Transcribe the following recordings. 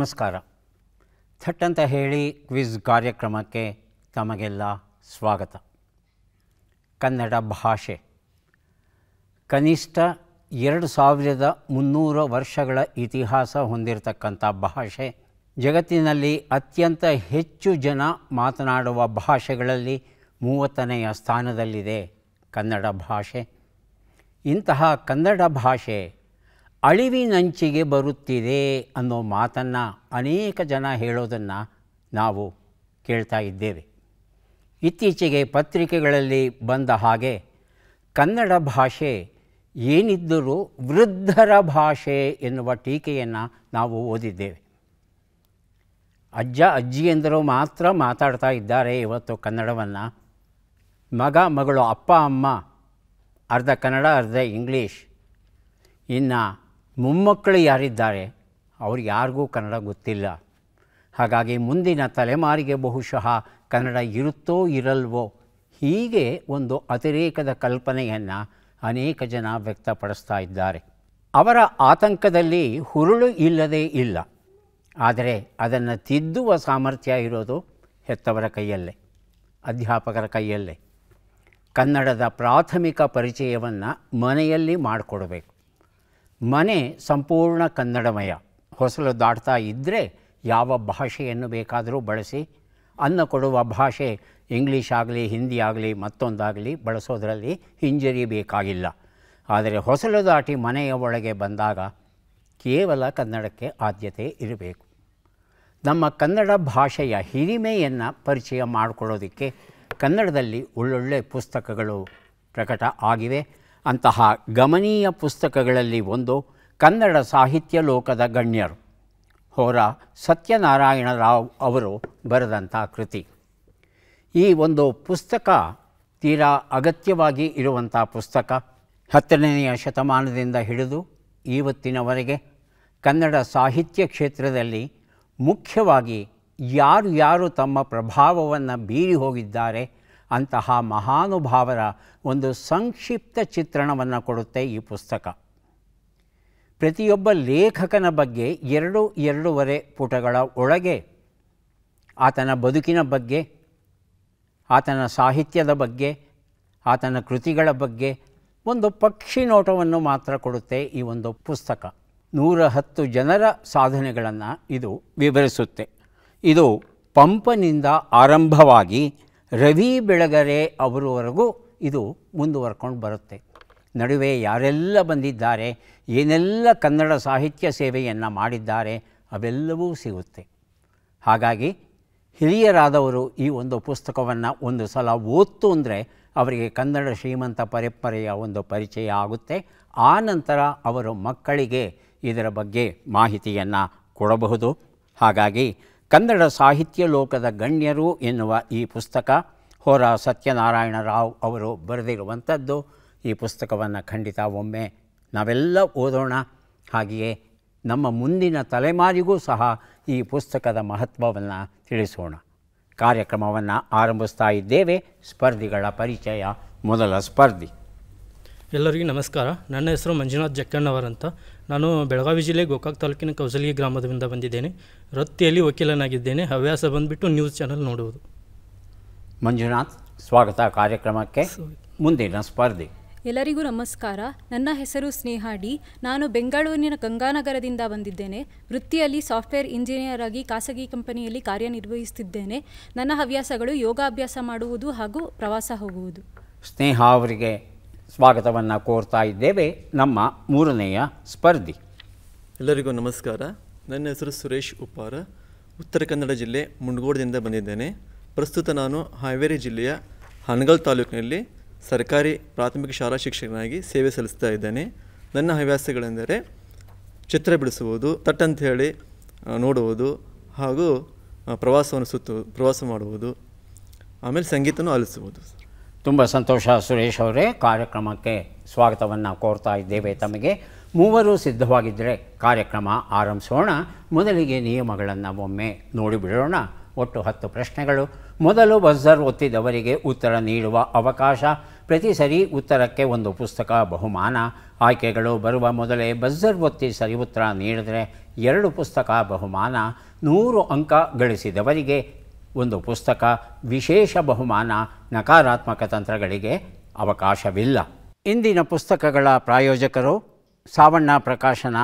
ನಮಸ್ಕಾರ ಥಟ್ ಅಂತ ಹೇಳಿ ಕ್ವಿಜ್ ಕಾರ್ಯಕ್ರಮಕ್ಕೆ ತಮಗೆಲ್ಲ ಸ್ವಾಗತ ಕನ್ನಡ ಭಾಷೆ ಕನಿಷ್ಠ ಎರಡು ಸಾವಿರದ ಮುನ್ನೂರ ವರ್ಷಗಳ ಇತಿಹಾಸ ಹೊಂದಿರತಕ್ಕಂಥ ಭಾಷೆ ಜಗತ್ತಿನಲ್ಲಿ ಅತ್ಯಂತ ಹೆಚ್ಚು ಜನ ಮಾತನಾಡುವ ಭಾಷೆಗಳಲ್ಲಿ ಮೂವತ್ತನೆಯ ಸ್ಥಾನದಲ್ಲಿದೆ ಕನ್ನಡ ಭಾಷೆ ಇಂತಹ ಕನ್ನಡ ಭಾಷೆ ಅಳಿವಿನಂಚಿಗೆ ಬರುತ್ತಿದೆ ಅನ್ನೋ ಮಾತನ್ನು ಅನೇಕ ಜನ ಹೇಳೋದನ್ನು ನಾವು ಕೇಳ್ತಾ ಇದ್ದೇವೆ ಇತ್ತೀಚೆಗೆ ಪತ್ರಿಕೆಗಳಲ್ಲಿ ಬಂದ ಹಾಗೆ ಕನ್ನಡ ಭಾಷೆ ಏನಿದ್ದರೂ ವೃದ್ಧರ ಭಾಷೆ ಎನ್ನುವ ಟೀಕೆಯನ್ನು ನಾವು ಓದಿದ್ದೇವೆ ಅಜ್ಜ ಅಜ್ಜಿ ಅಜ್ಜಿಯಂದರು ಮಾತ್ರ ಮಾತಾಡ್ತಾ ಇದ್ದಾರೆ ಇವತ್ತು ಕನ್ನಡವನ್ನು ಮಗ ಮಗಳು ಅಪ್ಪ ಅಮ್ಮ ಅರ್ಧ ಕನ್ನಡ ಅರ್ಧ ಇಂಗ್ಲೀಷ್ ಇನ್ನು ಮೊಮ್ಮಕ್ಕಳು ಯಾರಿದ್ದಾರೆ ಅವ್ರು ಯಾರಿಗೂ ಕನ್ನಡ ಗೊತ್ತಿಲ್ಲ ಹಾಗಾಗಿ ಮುಂದಿನ ತಲೆಮಾರಿಗೆ ಬಹುಶಃ ಕನ್ನಡ ಇರುತ್ತೋ ಇರಲ್ವೋ ಹೀಗೆ ಒಂದು ಅತಿರೇಕದ ಕಲ್ಪನೆಯನ್ನು ಅನೇಕ ಜನ ವ್ಯಕ್ತಪಡಿಸ್ತಾ ಇದ್ದಾರೆ ಅವರ ಆತಂಕದಲ್ಲಿ ಹುರುಳು ಇಲ್ಲದೇ ಇಲ್ಲ ಆದರೆ ಅದನ್ನು ತಿದ್ದುವ ಸಾಮರ್ಥ್ಯ ಇರೋದು ಹೆತ್ತವರ ಕೈಯಲ್ಲೇ ಅಧ್ಯಾಪಕರ ಕೈಯಲ್ಲೇ ಕನ್ನಡದ ಪ್ರಾಥಮಿಕ ಪರಿಚಯವನ್ನು ಮನೆಯಲ್ಲಿ ಮಾಡಿಕೊಡಬೇಕು ಮನೆ ಸಂಪೂರ್ಣ ಕನ್ನಡಮಯ ಹೊಸಲು ದಾಟ್ತಾ ಇದ್ದರೆ ಯಾವ ಭಾಷೆಯನ್ನು ಬೇಕಾದರೂ ಬಳಸಿ ಅನ್ನ ಕೊಡುವ ಭಾಷೆ ಇಂಗ್ಲೀಷ್ ಆಗಲಿ ಹಿಂದಿ ಆಗಲಿ ಮತ್ತೊಂದಾಗಲಿ ಬಳಸೋದರಲ್ಲಿ ಹಿಂಜರಿಬೇಕಾಗಿಲ್ಲ ಆದರೆ ಹೊಸಲು ದಾಟಿ ಮನೆಯ ಒಳಗೆ ಬಂದಾಗ ಕೇವಲ ಕನ್ನಡಕ್ಕೆ ಆದ್ಯತೆ ಇರಬೇಕು ನಮ್ಮ ಕನ್ನಡ ಭಾಷೆಯ ಹಿರಿಮೆಯನ್ನು ಪರಿಚಯ ಮಾಡಿಕೊಳ್ಳೋದಕ್ಕೆ ಕನ್ನಡದಲ್ಲಿ ಒಳ್ಳೊಳ್ಳೆ ಪುಸ್ತಕಗಳು ಪ್ರಕಟ ಆಗಿವೆ ಅಂತಹ ಗಮನೀಯ ಪುಸ್ತಕಗಳಲ್ಲಿ ಒಂದು ಕನ್ನಡ ಸಾಹಿತ್ಯ ಲೋಕದ ಗಣ್ಯರು ಹೋರ ರಾವ್ ಅವರು ಬರೆದಂಥ ಕೃತಿ ಈ ಒಂದು ಪುಸ್ತಕ ತೀರಾ ಅಗತ್ಯವಾಗಿ ಇರುವಂಥ ಪುಸ್ತಕ ಹತ್ತನೆಯ ಶತಮಾನದಿಂದ ಹಿಡಿದು ಇವತ್ತಿನವರೆಗೆ ಕನ್ನಡ ಸಾಹಿತ್ಯ ಕ್ಷೇತ್ರದಲ್ಲಿ ಮುಖ್ಯವಾಗಿ ಯಾರು ಯಾರು ತಮ್ಮ ಪ್ರಭಾವವನ್ನು ಬೀರಿ ಹೋಗಿದ್ದಾರೆ ಅಂತಹ ಮಹಾನುಭಾವರ ಒಂದು ಸಂಕ್ಷಿಪ್ತ ಚಿತ್ರಣವನ್ನು ಕೊಡುತ್ತೆ ಈ ಪುಸ್ತಕ ಪ್ರತಿಯೊಬ್ಬ ಲೇಖಕನ ಬಗ್ಗೆ ಎರಡು ಎರಡೂವರೆ ಪುಟಗಳ ಒಳಗೆ ಆತನ ಬದುಕಿನ ಬಗ್ಗೆ ಆತನ ಸಾಹಿತ್ಯದ ಬಗ್ಗೆ ಆತನ ಕೃತಿಗಳ ಬಗ್ಗೆ ಒಂದು ಪಕ್ಷಿ ನೋಟವನ್ನು ಮಾತ್ರ ಕೊಡುತ್ತೆ ಈ ಒಂದು ಪುಸ್ತಕ ನೂರ ಹತ್ತು ಜನರ ಸಾಧನೆಗಳನ್ನು ಇದು ವಿವರಿಸುತ್ತೆ ಇದು ಪಂಪನಿಂದ ಆರಂಭವಾಗಿ ರವಿ ಬೆಳಗರೆ ಅವರವರೆಗೂ ಇದು ಮುಂದುವರ್ಕೊಂಡು ಬರುತ್ತೆ ನಡುವೆ ಯಾರೆಲ್ಲ ಬಂದಿದ್ದಾರೆ ಏನೆಲ್ಲ ಕನ್ನಡ ಸಾಹಿತ್ಯ ಸೇವೆಯನ್ನು ಮಾಡಿದ್ದಾರೆ ಅವೆಲ್ಲವೂ ಸಿಗುತ್ತೆ ಹಾಗಾಗಿ ಹಿರಿಯರಾದವರು ಈ ಒಂದು ಪುಸ್ತಕವನ್ನು ಒಂದು ಸಲ ಓದ್ತು ಅಂದರೆ ಅವರಿಗೆ ಕನ್ನಡ ಶ್ರೀಮಂತ ಪರಂಪರೆಯ ಒಂದು ಪರಿಚಯ ಆಗುತ್ತೆ ಆ ನಂತರ ಅವರು ಮಕ್ಕಳಿಗೆ ಇದರ ಬಗ್ಗೆ ಮಾಹಿತಿಯನ್ನು ಕೊಡಬಹುದು ಹಾಗಾಗಿ ಕನ್ನಡ ಸಾಹಿತ್ಯ ಲೋಕದ ಗಣ್ಯರು ಎನ್ನುವ ಈ ಪುಸ್ತಕ ಹೊರ ಸತ್ಯನಾರಾಯಣ ರಾವ್ ಅವರು ಬರೆದಿರುವಂಥದ್ದು ಈ ಪುಸ್ತಕವನ್ನು ಖಂಡಿತ ಒಮ್ಮೆ ನಾವೆಲ್ಲ ಓದೋಣ ಹಾಗೆಯೇ ನಮ್ಮ ಮುಂದಿನ ತಲೆಮಾರಿಗೂ ಸಹ ಈ ಪುಸ್ತಕದ ಮಹತ್ವವನ್ನು ತಿಳಿಸೋಣ ಕಾರ್ಯಕ್ರಮವನ್ನು ಆರಂಭಿಸ್ತಾ ಇದ್ದೇವೆ ಸ್ಪರ್ಧಿಗಳ ಪರಿಚಯ ಮೊದಲ ಸ್ಪರ್ಧಿ ಎಲ್ಲರಿಗೂ ನಮಸ್ಕಾರ ನನ್ನ ಹೆಸರು ಮಂಜುನಾಥ್ ಜಕ್ಕಣ್ಣವರ್ ಅಂತ ನಾನು ಬೆಳಗಾವಿ ಜಿಲ್ಲೆ ಗೋಕಾಕ್ ತಾಲೂಕಿನ ಕೌಸಲಿ ಗ್ರಾಮದಿಂದ ಬಂದಿದ್ದೇನೆ ವೃತ್ತಿಯಲ್ಲಿ ವಕೀಲನಾಗಿದ್ದೇನೆ ಹವ್ಯಾಸ ಬಂದುಬಿಟ್ಟು ನ್ಯೂಸ್ ಚಾನಲ್ ನೋಡುವುದು ಮಂಜುನಾಥ್ ಸ್ವಾಗತ ಕಾರ್ಯಕ್ರಮಕ್ಕೆ ಮುಂದಿನ ಸ್ಪರ್ಧೆ ಎಲ್ಲರಿಗೂ ನಮಸ್ಕಾರ ನನ್ನ ಹೆಸರು ಸ್ನೇಹ ಡಿ ನಾನು ಬೆಂಗಳೂರಿನ ಗಂಗಾನಗರದಿಂದ ಬಂದಿದ್ದೇನೆ ವೃತ್ತಿಯಲ್ಲಿ ಸಾಫ್ಟ್ವೇರ್ ಇಂಜಿನಿಯರ್ ಆಗಿ ಖಾಸಗಿ ಕಂಪನಿಯಲ್ಲಿ ಕಾರ್ಯನಿರ್ವಹಿಸುತ್ತಿದ್ದೇನೆ ನನ್ನ ಹವ್ಯಾಸಗಳು ಯೋಗಾಭ್ಯಾಸ ಮಾಡುವುದು ಹಾಗೂ ಪ್ರವಾಸ ಹೋಗುವುದು ಸ್ನೇಹ ಅವರಿಗೆ ಸ್ವಾಗತವನ್ನು ಕೋರ್ತಾ ಇದ್ದೇವೆ ನಮ್ಮ ಮೂರನೆಯ ಸ್ಪರ್ಧಿ ಎಲ್ಲರಿಗೂ ನಮಸ್ಕಾರ ನನ್ನ ಹೆಸರು ಸುರೇಶ್ ಉಪ್ಪಾರ ಉತ್ತರ ಕನ್ನಡ ಜಿಲ್ಲೆ ಮುಂಡಗೋಡದಿಂದ ಬಂದಿದ್ದೇನೆ ಪ್ರಸ್ತುತ ನಾನು ಹಾವೇರಿ ಜಿಲ್ಲೆಯ ಹನಗಲ್ ತಾಲೂಕಿನಲ್ಲಿ ಸರ್ಕಾರಿ ಪ್ರಾಥಮಿಕ ಶಾಲಾ ಶಿಕ್ಷಕನಾಗಿ ಸೇವೆ ಸಲ್ಲಿಸ್ತಾ ಇದ್ದೇನೆ ನನ್ನ ಹವ್ಯಾಸಗಳೆಂದರೆ ಚಿತ್ರ ಬಿಡಿಸುವುದು ತಟ್ಟಂತ ಹೇಳಿ ನೋಡುವುದು ಹಾಗೂ ಪ್ರವಾಸವನ್ನು ಸುತ್ತು ಪ್ರವಾಸ ಮಾಡುವುದು ಆಮೇಲೆ ಸಂಗೀತನೂ ಆಲಿಸುವುದು ತುಂಬ ಸಂತೋಷ ಸುರೇಶ್ ಅವರೇ ಕಾರ್ಯಕ್ರಮಕ್ಕೆ ಸ್ವಾಗತವನ್ನು ಕೋರ್ತಾ ಇದ್ದೇವೆ ತಮಗೆ ಮೂವರು ಸಿದ್ಧವಾಗಿದ್ದರೆ ಕಾರ್ಯಕ್ರಮ ಆರಂಭಿಸೋಣ ಮೊದಲಿಗೆ ನಿಯಮಗಳನ್ನು ಒಮ್ಮೆ ನೋಡಿಬಿಡೋಣ ಒಟ್ಟು ಹತ್ತು ಪ್ರಶ್ನೆಗಳು ಮೊದಲು ಬಜರ್ ಒತ್ತಿದವರಿಗೆ ಉತ್ತರ ನೀಡುವ ಅವಕಾಶ ಪ್ರತಿ ಸರಿ ಉತ್ತರಕ್ಕೆ ಒಂದು ಪುಸ್ತಕ ಬಹುಮಾನ ಆಯ್ಕೆಗಳು ಬರುವ ಮೊದಲೇ ಬಜರ್ ಒತ್ತಿ ಸರಿ ಉತ್ತರ ನೀಡಿದರೆ ಎರಡು ಪುಸ್ತಕ ಬಹುಮಾನ ನೂರು ಅಂಕ ಗಳಿಸಿದವರಿಗೆ ಒಂದು ಪುಸ್ತಕ ವಿಶೇಷ ಬಹುಮಾನ ನಕಾರಾತ್ಮಕ ತಂತ್ರಗಳಿಗೆ ಅವಕಾಶವಿಲ್ಲ ಇಂದಿನ ಪುಸ್ತಕಗಳ ಪ್ರಾಯೋಜಕರು ಸಾವಣ್ಣ ಪ್ರಕಾಶನ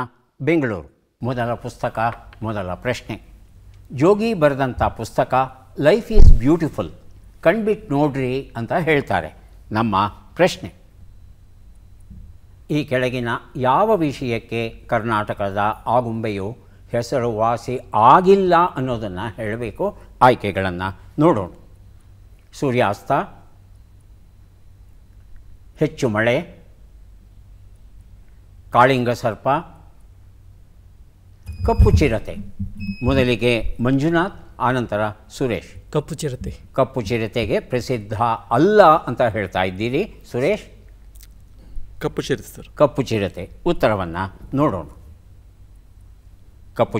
ಬೆಂಗಳೂರು ಮೊದಲ ಪುಸ್ತಕ ಮೊದಲ ಪ್ರಶ್ನೆ ಜೋಗಿ ಬರೆದಂಥ ಪುಸ್ತಕ ಲೈಫ್ ಈಸ್ ಬ್ಯೂಟಿಫುಲ್ ಕಣ್ಬಿಟ್ಟು ನೋಡ್ರಿ ಅಂತ ಹೇಳ್ತಾರೆ ನಮ್ಮ ಪ್ರಶ್ನೆ ಈ ಕೆಳಗಿನ ಯಾವ ವಿಷಯಕ್ಕೆ ಕರ್ನಾಟಕದ ಆಗುಂಬೆಯು ಹೆಸರುವಾಸಿ ಆಗಿಲ್ಲ ಅನ್ನೋದನ್ನು ಹೇಳಬೇಕು ಆಯ್ಕೆಗಳನ್ನು ನೋಡೋಣ ಸೂರ್ಯಾಸ್ತ ಹೆಚ್ಚು ಮಳೆ ಕಾಳಿಂಗ ಸರ್ಪ ಕಪ್ಪು ಚಿರತೆ ಮೊದಲಿಗೆ ಮಂಜುನಾಥ್ ಆನಂತರ ಸುರೇಶ್ ಕಪ್ಪು ಚಿರತೆ ಕಪ್ಪು ಚಿರತೆಗೆ ಪ್ರಸಿದ್ಧ ಅಲ್ಲ ಅಂತ ಹೇಳ್ತಾ ಇದ್ದೀರಿ ಸುರೇಶ್ ಕಪ್ಪು ಚಿರತೆ ಸರ್ ಕಪ್ಪು ಚಿರತೆ ಉತ್ತರವನ್ನು ನೋಡೋಣ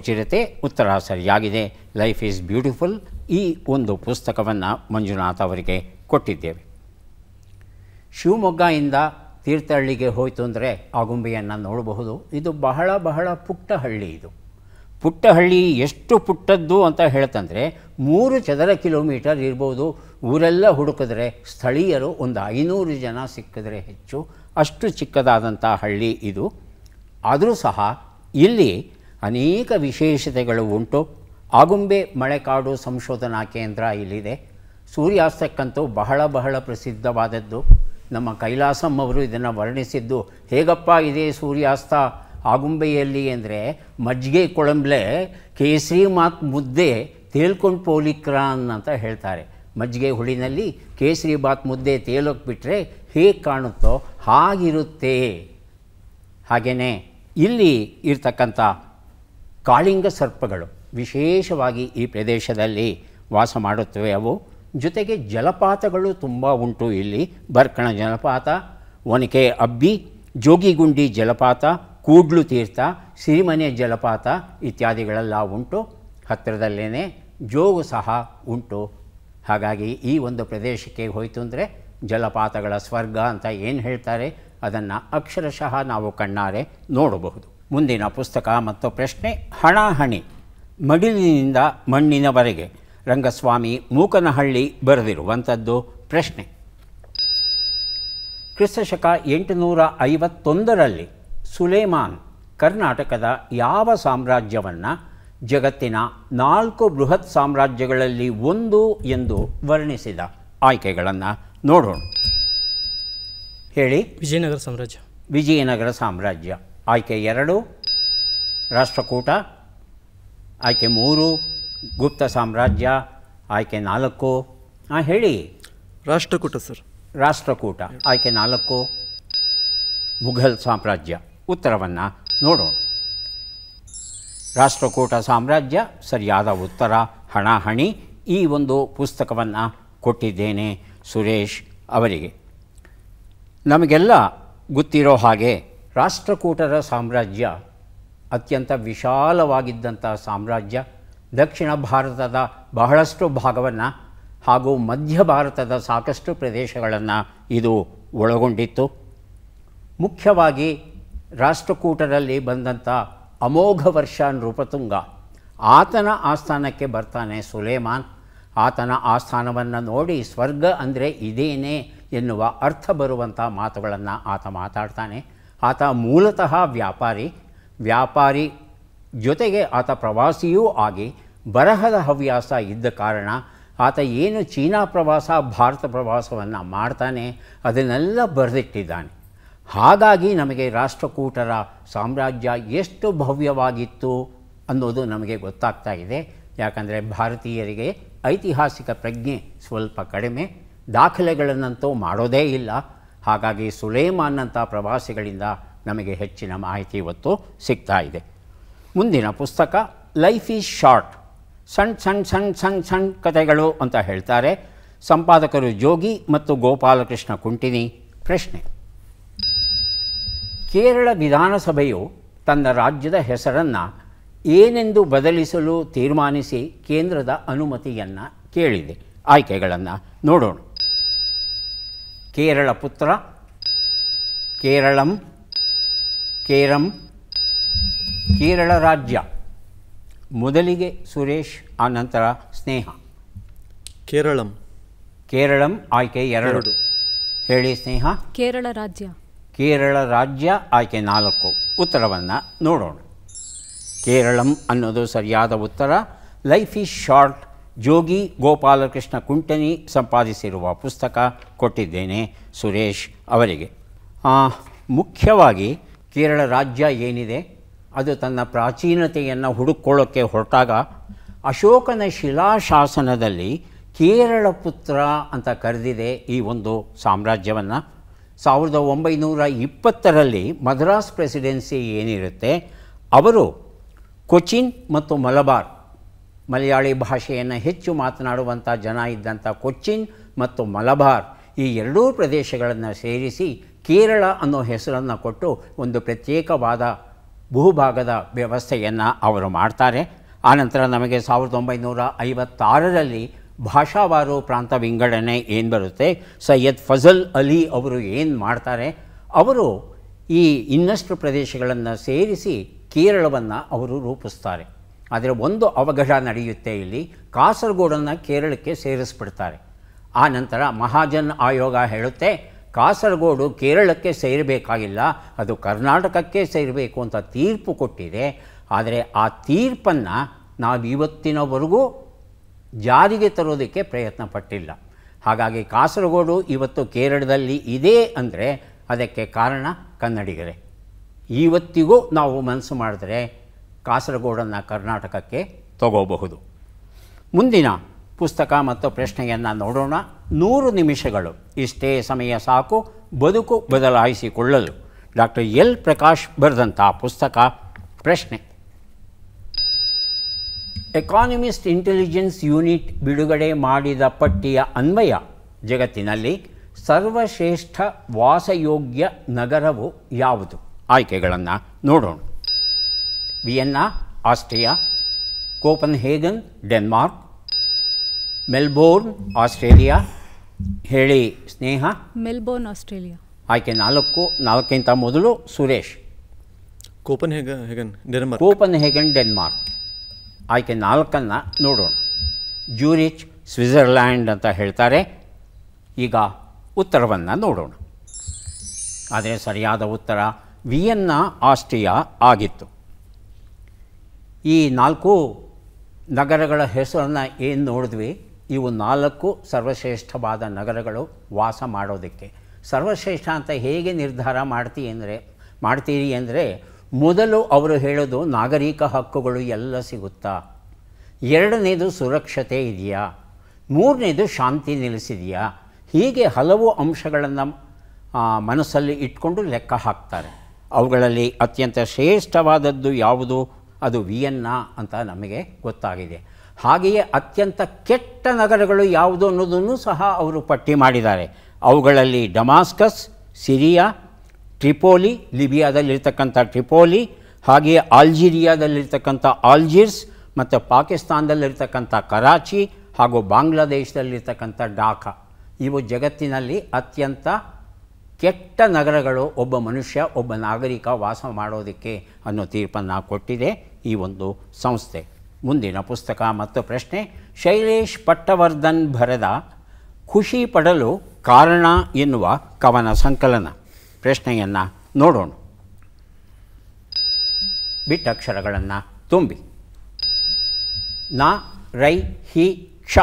ಚಿರತೆ ಉತ್ತರ ಸರಿಯಾಗಿದೆ ಲೈಫ್ ಈಸ್ ಬ್ಯೂಟಿಫುಲ್ ಈ ಒಂದು ಪುಸ್ತಕವನ್ನು ಮಂಜುನಾಥ್ ಅವರಿಗೆ ಕೊಟ್ಟಿದ್ದೇವೆ ಶಿವಮೊಗ್ಗಯಿಂದ ತೀರ್ಥಹಳ್ಳಿಗೆ ಹೋಯಿತು ಅಂದರೆ ಆಗುಂಬೆಯನ್ನು ನೋಡಬಹುದು ಇದು ಬಹಳ ಬಹಳ ಪುಟ್ಟ ಹಳ್ಳಿ ಇದು ಪುಟ್ಟ ಹಳ್ಳಿ ಎಷ್ಟು ಪುಟ್ಟದ್ದು ಅಂತ ಹೇಳ್ತಂದರೆ ಮೂರು ಚದರ ಕಿಲೋಮೀಟರ್ ಇರ್ಬೋದು ಊರೆಲ್ಲ ಹುಡುಕಿದ್ರೆ ಸ್ಥಳೀಯರು ಒಂದು ಐನೂರು ಜನ ಸಿಕ್ಕಿದ್ರೆ ಹೆಚ್ಚು ಅಷ್ಟು ಚಿಕ್ಕದಾದಂಥ ಹಳ್ಳಿ ಇದು ಆದರೂ ಸಹ ಇಲ್ಲಿ ಅನೇಕ ವಿಶೇಷತೆಗಳು ಉಂಟು ಆಗುಂಬೆ ಮಳೆಕಾಡು ಸಂಶೋಧನಾ ಕೇಂದ್ರ ಇಲ್ಲಿದೆ ಸೂರ್ಯಾಸ್ತಕ್ಕಂತೂ ಬಹಳ ಬಹಳ ಪ್ರಸಿದ್ಧವಾದದ್ದು ನಮ್ಮ ಕೈಲಾಸಂ ಅವರು ಇದನ್ನು ವರ್ಣಿಸಿದ್ದು ಹೇಗಪ್ಪ ಇದೆ ಸೂರ್ಯಾಸ್ತ ಆಗುಂಬೆಯಲ್ಲಿ ಅಂದರೆ ಮಜ್ಜಿಗೆ ಕೊಳಂಬ್ಲೆ ಕೇಸರಿ ಮಾತ್ ಮುದ್ದೆ ತೇಲ್ಕೊಂಡು ಪೋಲಿಕ್ರಾನ್ ಅಂತ ಹೇಳ್ತಾರೆ ಮಜ್ಜಿಗೆ ಹುಳಿನಲ್ಲಿ ಕೇಸರಿ ಬಾತ್ ಮುದ್ದೆ ತೇಲೋಕ್ ಬಿಟ್ಟರೆ ಹೇಗೆ ಕಾಣುತ್ತೋ ಹಾಗಿರುತ್ತೆ ಹಾಗೆಯೇ ಇಲ್ಲಿ ಇರ್ತಕ್ಕಂಥ ಕಾಳಿಂಗ ಸರ್ಪಗಳು ವಿಶೇಷವಾಗಿ ಈ ಪ್ರದೇಶದಲ್ಲಿ ವಾಸ ಮಾಡುತ್ತವೆ ಅವು ಜೊತೆಗೆ ಜಲಪಾತಗಳು ತುಂಬ ಉಂಟು ಇಲ್ಲಿ ಬರ್ಕಣ ಜಲಪಾತ ಒನಕೆ ಅಬ್ಬಿ ಜೋಗಿಗುಂಡಿ ಜಲಪಾತ ಕೂಡ್ಲು ತೀರ್ಥ ಸಿರಿಮನೆ ಜಲಪಾತ ಇತ್ಯಾದಿಗಳೆಲ್ಲ ಉಂಟು ಹತ್ತಿರದಲ್ಲೇ ಜೋಗು ಸಹ ಉಂಟು ಹಾಗಾಗಿ ಈ ಒಂದು ಪ್ರದೇಶಕ್ಕೆ ಹೋಯಿತು ಅಂದರೆ ಜಲಪಾತಗಳ ಸ್ವರ್ಗ ಅಂತ ಏನು ಹೇಳ್ತಾರೆ ಅದನ್ನು ಅಕ್ಷರಶಃ ನಾವು ಕಣ್ಣಾರೆ ನೋಡಬಹುದು ಮುಂದಿನ ಪುಸ್ತಕ ಮತ್ತು ಪ್ರಶ್ನೆ ಹಣಾಹಣಿ ಮಡಿಲಿನಿಂದ ಮಣ್ಣಿನವರೆಗೆ ರಂಗಸ್ವಾಮಿ ಮೂಕನಹಳ್ಳಿ ಬರೆದಿರುವಂಥದ್ದು ಪ್ರಶ್ನೆ ಕ್ರಿಸ್ತಶಕ ಎಂಟುನೂರ ಐವತ್ತೊಂದರಲ್ಲಿ ಸುಲೇಮಾನ್ ಕರ್ನಾಟಕದ ಯಾವ ಸಾಮ್ರಾಜ್ಯವನ್ನು ಜಗತ್ತಿನ ನಾಲ್ಕು ಬೃಹತ್ ಸಾಮ್ರಾಜ್ಯಗಳಲ್ಲಿ ಒಂದು ಎಂದು ವರ್ಣಿಸಿದ ಆಯ್ಕೆಗಳನ್ನು ನೋಡೋಣ ಹೇಳಿ ವಿಜಯನಗರ ಸಾಮ್ರಾಜ್ಯ ವಿಜಯನಗರ ಸಾಮ್ರಾಜ್ಯ ಆಯ್ಕೆ ಎರಡು ರಾಷ್ಟ್ರಕೂಟ ಆಯ್ಕೆ ಮೂರು ಗುಪ್ತ ಸಾಮ್ರಾಜ್ಯ ಆಯ್ಕೆ ನಾಲ್ಕು ಹಾಂ ಹೇಳಿ ರಾಷ್ಟ್ರಕೂಟ ಸರ್ ರಾಷ್ಟ್ರಕೂಟ ಆಯ್ಕೆ ನಾಲ್ಕು ಮುಘಲ್ ಸಾಮ್ರಾಜ್ಯ ಉತ್ತರವನ್ನು ನೋಡೋಣ ರಾಷ್ಟ್ರಕೂಟ ಸಾಮ್ರಾಜ್ಯ ಸರಿಯಾದ ಉತ್ತರ ಹಣಾಹಣಿ ಈ ಒಂದು ಪುಸ್ತಕವನ್ನು ಕೊಟ್ಟಿದ್ದೇನೆ ಸುರೇಶ್ ಅವರಿಗೆ ನಮಗೆಲ್ಲ ಗೊತ್ತಿರೋ ಹಾಗೆ ರಾಷ್ಟ್ರಕೂಟರ ಸಾಮ್ರಾಜ್ಯ ಅತ್ಯಂತ ವಿಶಾಲವಾಗಿದ್ದಂಥ ಸಾಮ್ರಾಜ್ಯ ದಕ್ಷಿಣ ಭಾರತದ ಬಹಳಷ್ಟು ಭಾಗವನ್ನು ಹಾಗೂ ಮಧ್ಯ ಭಾರತದ ಸಾಕಷ್ಟು ಪ್ರದೇಶಗಳನ್ನು ಇದು ಒಳಗೊಂಡಿತ್ತು ಮುಖ್ಯವಾಗಿ ರಾಷ್ಟ್ರಕೂಟರಲ್ಲಿ ಬಂದಂಥ ಅಮೋಘ ವರ್ಷ ನೃಪತುಂಗ ಆತನ ಆಸ್ಥಾನಕ್ಕೆ ಬರ್ತಾನೆ ಸುಲೇಮಾನ್ ಆತನ ಆಸ್ಥಾನವನ್ನು ನೋಡಿ ಸ್ವರ್ಗ ಅಂದರೆ ಇದೇನೆ ಎನ್ನುವ ಅರ್ಥ ಬರುವಂಥ ಮಾತುಗಳನ್ನು ಆತ ಮಾತಾಡ್ತಾನೆ ಆತ ಮೂಲತಃ ವ್ಯಾಪಾರಿ ವ್ಯಾಪಾರಿ ಜೊತೆಗೆ ಆತ ಪ್ರವಾಸಿಯೂ ಆಗಿ ಬರಹದ ಹವ್ಯಾಸ ಇದ್ದ ಕಾರಣ ಆತ ಏನು ಚೀನಾ ಪ್ರವಾಸ ಭಾರತ ಪ್ರವಾಸವನ್ನು ಮಾಡ್ತಾನೆ ಅದನ್ನೆಲ್ಲ ಬರೆದಿಟ್ಟಿದ್ದಾನೆ ಹಾಗಾಗಿ ನಮಗೆ ರಾಷ್ಟ್ರಕೂಟರ ಸಾಮ್ರಾಜ್ಯ ಎಷ್ಟು ಭವ್ಯವಾಗಿತ್ತು ಅನ್ನೋದು ನಮಗೆ ಗೊತ್ತಾಗ್ತಾ ಇದೆ ಯಾಕಂದರೆ ಭಾರತೀಯರಿಗೆ ಐತಿಹಾಸಿಕ ಪ್ರಜ್ಞೆ ಸ್ವಲ್ಪ ಕಡಿಮೆ ದಾಖಲೆಗಳನ್ನಂತೂ ಮಾಡೋದೇ ಇಲ್ಲ ಹಾಗಾಗಿ ಸುಲೇಮಾನ್ನಂಥ ಪ್ರವಾಸಿಗಳಿಂದ ನಮಗೆ ಹೆಚ್ಚಿನ ಮಾಹಿತಿ ಇವತ್ತು ಸಿಗ್ತಾ ಇದೆ ಮುಂದಿನ ಪುಸ್ತಕ ಲೈಫ್ ಈಸ್ ಶಾರ್ಟ್ ಸಣ್ ಸಣ್ಣ ಸಣ್ ಸಣ್ಣ ಸಣ್ ಕಥೆಗಳು ಅಂತ ಹೇಳ್ತಾರೆ ಸಂಪಾದಕರು ಜೋಗಿ ಮತ್ತು ಗೋಪಾಲಕೃಷ್ಣ ಕುಂಟಿನಿ ಪ್ರಶ್ನೆ ಕೇರಳ ವಿಧಾನಸಭೆಯು ತನ್ನ ರಾಜ್ಯದ ಹೆಸರನ್ನು ಏನೆಂದು ಬದಲಿಸಲು ತೀರ್ಮಾನಿಸಿ ಕೇಂದ್ರದ ಅನುಮತಿಯನ್ನು ಕೇಳಿದೆ ಆಯ್ಕೆಗಳನ್ನು ನೋಡೋಣ ಕೇರಳ ಪುತ್ರ ಕೇರಳಂ ಕೇರಂ ಕೇರಳ ರಾಜ್ಯ ಮೊದಲಿಗೆ ಸುರೇಶ್ ಆ ನಂತರ ಸ್ನೇಹ ಕೇರಳಂ ಕೇರಳಂ ಆಯ್ಕೆ ಎರಡು ಹೇಳಿ ಸ್ನೇಹ ಕೇರಳ ರಾಜ್ಯ ಕೇರಳ ರಾಜ್ಯ ಆಯ್ಕೆ ನಾಲ್ಕು ಉತ್ತರವನ್ನು ನೋಡೋಣ ಕೇರಳಂ ಅನ್ನೋದು ಸರಿಯಾದ ಉತ್ತರ life is short Jogi Gopalakrishna Kuntani ಸಂಪಾದಿಸಿರುವ ಪುಸ್ತಕ ಕೊಟ್ಟಿದ್ದೇನೆ ಸುರೇಶ್ ಅವರಿಗೆ ಮುಖ್ಯವಾಗಿ ಕೇರಳ ರಾಜ್ಯ ಏನಿದೆ ಅದು ತನ್ನ ಪ್ರಾಚೀನತೆಯನ್ನು ಹುಡುಕೊಳ್ಳೋಕ್ಕೆ ಹೊರಟಾಗ ಅಶೋಕನ ಶಿಲಾಶಾಸನದಲ್ಲಿ ಕೇರಳ ಪುತ್ರ ಅಂತ ಕರೆದಿದೆ ಈ ಒಂದು ಸಾಮ್ರಾಜ್ಯವನ್ನು ಸಾವಿರದ ಒಂಬೈನೂರ ಇಪ್ಪತ್ತರಲ್ಲಿ ಮದ್ರಾಸ್ ಪ್ರೆಸಿಡೆನ್ಸಿ ಏನಿರುತ್ತೆ ಅವರು ಕೊಚಿನ್ ಮತ್ತು ಮಲಬಾರ್ ಮಲಯಾಳಿ ಭಾಷೆಯನ್ನು ಹೆಚ್ಚು ಮಾತನಾಡುವಂಥ ಜನ ಇದ್ದಂಥ ಕೊಚ್ಚಿನ್ ಮತ್ತು ಮಲಬಾರ್ ಈ ಎರಡೂ ಪ್ರದೇಶಗಳನ್ನು ಸೇರಿಸಿ ಕೇರಳ ಅನ್ನೋ ಹೆಸರನ್ನು ಕೊಟ್ಟು ಒಂದು ಪ್ರತ್ಯೇಕವಾದ ಭೂಭಾಗದ ವ್ಯವಸ್ಥೆಯನ್ನು ಅವರು ಮಾಡ್ತಾರೆ ಆನಂತರ ನಮಗೆ ಸಾವಿರದ ಒಂಬೈನೂರ ಐವತ್ತಾರರಲ್ಲಿ ಭಾಷಾವಾರು ಪ್ರಾಂತ ವಿಂಗಡಣೆ ಏನು ಬರುತ್ತೆ ಸೈಯದ್ ಫಜಲ್ ಅಲಿ ಅವರು ಏನು ಮಾಡ್ತಾರೆ ಅವರು ಈ ಇನ್ನಷ್ಟು ಪ್ರದೇಶಗಳನ್ನು ಸೇರಿಸಿ ಕೇರಳವನ್ನು ಅವರು ರೂಪಿಸ್ತಾರೆ ಆದರೆ ಒಂದು ಅವಘಡ ನಡೆಯುತ್ತೆ ಇಲ್ಲಿ ಕಾಸರಗೋಡನ್ನು ಕೇರಳಕ್ಕೆ ಸೇರಿಸ್ಬಿಡ್ತಾರೆ ಆ ನಂತರ ಮಹಾಜನ್ ಆಯೋಗ ಹೇಳುತ್ತೆ ಕಾಸರಗೋಡು ಕೇರಳಕ್ಕೆ ಸೇರಬೇಕಾಗಿಲ್ಲ ಅದು ಕರ್ನಾಟಕಕ್ಕೆ ಸೇರಬೇಕು ಅಂತ ತೀರ್ಪು ಕೊಟ್ಟಿದೆ ಆದರೆ ಆ ತೀರ್ಪನ್ನು ನಾವು ಇವತ್ತಿನವರೆಗೂ ಜಾರಿಗೆ ತರೋದಕ್ಕೆ ಪ್ರಯತ್ನ ಪಟ್ಟಿಲ್ಲ ಹಾಗಾಗಿ ಕಾಸರಗೋಡು ಇವತ್ತು ಕೇರಳದಲ್ಲಿ ಇದೆ ಅಂದರೆ ಅದಕ್ಕೆ ಕಾರಣ ಕನ್ನಡಿಗರೇ ಇವತ್ತಿಗೂ ನಾವು ಮನಸ್ಸು ಮಾಡಿದ್ರೆ ಕಾಸರಗೋಡನ್ನು ಕರ್ನಾಟಕಕ್ಕೆ ತಗೋಬಹುದು ಮುಂದಿನ ಪುಸ್ತಕ ಮತ್ತು ಪ್ರಶ್ನೆಯನ್ನು ನೋಡೋಣ ನೂರು ನಿಮಿಷಗಳು ಇಷ್ಟೇ ಸಮಯ ಸಾಕು ಬದುಕು ಬದಲಾಯಿಸಿಕೊಳ್ಳಲು ಡಾಕ್ಟರ್ ಎಲ್ ಪ್ರಕಾಶ್ ಬರೆದಂಥ ಪುಸ್ತಕ ಪ್ರಶ್ನೆ ಎಕಾನಮಿಸ್ಟ್ ಇಂಟೆಲಿಜೆನ್ಸ್ ಯೂನಿಟ್ ಬಿಡುಗಡೆ ಮಾಡಿದ ಪಟ್ಟಿಯ ಅನ್ವಯ ಜಗತ್ತಿನಲ್ಲಿ ಸರ್ವಶ್ರೇಷ್ಠ ವಾಸಯೋಗ್ಯ ನಗರವು ಯಾವುದು ಆಯ್ಕೆಗಳನ್ನು ನೋಡೋಣ Austria Copenhagen Denmark Melbourne Australia ಹೇಳಿ ಸ್ನೇಹ ಮೆಲ್ಬೋರ್ನ್ ಆಸ್ಟ್ರೇಲಿಯಾ ಆಯ್ಕೆ ನಾಲ್ಕು ನಾಲ್ಕಿಂತ ಮೊದಲು Suresh Copenhagen Denmark Copenhagen Denmark ಆಯ್ಕೆ ನಾಲ್ಕನ್ನು ನೋಡೋಣ ಜೂರಿಚ್ ಸ್ವಿಟ್ಜರ್ಲ್ಯಾಂಡ್ ಅಂತ ಹೇಳ್ತಾರೆ ಈಗ ಉತ್ತರವನ್ನು ನೋಡೋಣ ಆದರೆ ಸರಿಯಾದ ಉತ್ತರ ವಿಯನ್ನ ಆಸ್ಟ್ರಿಯಾ ಆಗಿತ್ತು ಈ ನಾಲ್ಕು ನಗರಗಳ ಹೆಸರನ್ನು ಏನು ನೋಡಿದ್ವಿ ಇವು ನಾಲ್ಕು ಸರ್ವಶ್ರೇಷ್ಠವಾದ ನಗರಗಳು ವಾಸ ಮಾಡೋದಕ್ಕೆ ಸರ್ವಶ್ರೇಷ್ಠ ಅಂತ ಹೇಗೆ ನಿರ್ಧಾರ ಮಾಡ್ತೀ ಅಂದರೆ ಮಾಡ್ತೀರಿ ಅಂದರೆ ಮೊದಲು ಅವರು ಹೇಳೋದು ನಾಗರಿಕ ಹಕ್ಕುಗಳು ಎಲ್ಲ ಸಿಗುತ್ತಾ ಎರಡನೇದು ಸುರಕ್ಷತೆ ಇದೆಯಾ ಮೂರನೇದು ಶಾಂತಿ ನೆಲೆಸಿದೆಯಾ ಹೀಗೆ ಹಲವು ಅಂಶಗಳನ್ನು ಮನಸ್ಸಲ್ಲಿ ಇಟ್ಕೊಂಡು ಲೆಕ್ಕ ಹಾಕ್ತಾರೆ ಅವುಗಳಲ್ಲಿ ಅತ್ಯಂತ ಶ್ರೇಷ್ಠವಾದದ್ದು ಯಾವುದು ಅದು ವಿಯೆನ್ನಾ ಅಂತ ನಮಗೆ ಗೊತ್ತಾಗಿದೆ ಹಾಗೆಯೇ ಅತ್ಯಂತ ಕೆಟ್ಟ ನಗರಗಳು ಯಾವುದು ಅನ್ನೋದನ್ನು ಸಹ ಅವರು ಪಟ್ಟಿ ಮಾಡಿದ್ದಾರೆ ಅವುಗಳಲ್ಲಿ ಡಮಾಸ್ಕಸ್ ಸಿರಿಯಾ ಟ್ರಿಪೋಲಿ ಲಿಬಿಯಾದಲ್ಲಿರ್ತಕ್ಕಂಥ ಟ್ರಿಪೋಲಿ ಹಾಗೆಯೇ ಆಲ್ಜೀರಿಯಾದಲ್ಲಿರ್ತಕ್ಕಂಥ ಆಲ್ಜೀರ್ಸ್ ಮತ್ತು ಪಾಕಿಸ್ತಾನದಲ್ಲಿರ್ತಕ್ಕಂಥ ಕರಾಚಿ ಹಾಗೂ ಬಾಂಗ್ಲಾದೇಶದಲ್ಲಿರ್ತಕ್ಕಂಥ ಡಾಕಾ ಇವು ಜಗತ್ತಿನಲ್ಲಿ ಅತ್ಯಂತ ಕೆಟ್ಟ ನಗರಗಳು ಒಬ್ಬ ಮನುಷ್ಯ ಒಬ್ಬ ನಾಗರಿಕ ವಾಸ ಮಾಡೋದಕ್ಕೆ ಅನ್ನೋ ತೀರ್ಪನ್ನು ಕೊಟ್ಟಿದೆ ಈ ಒಂದು ಸಂಸ್ಥೆ ಮುಂದಿನ ಪುಸ್ತಕ ಮತ್ತು ಪ್ರಶ್ನೆ ಶೈಲೇಶ್ ಪಟ್ಟವರ್ಧನ್ ಬರೆದ ಖುಷಿ ಪಡಲು ಕಾರಣ ಎನ್ನುವ ಕವನ ಸಂಕಲನ ಪ್ರಶ್ನೆಯನ್ನು ನೋಡೋಣ ಬಿಟ್ಟಕ್ಷರಗಳನ್ನು ತುಂಬಿ ನ ರೈ ಹಿ ಕ್ಷ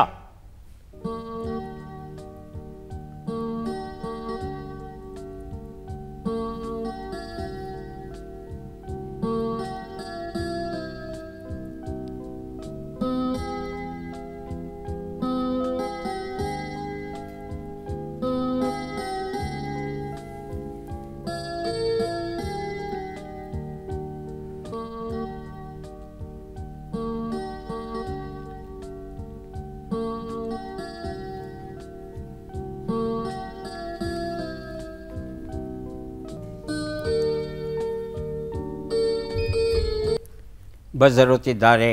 ಬಜರುತ್ತಿದ್ದಾರೆ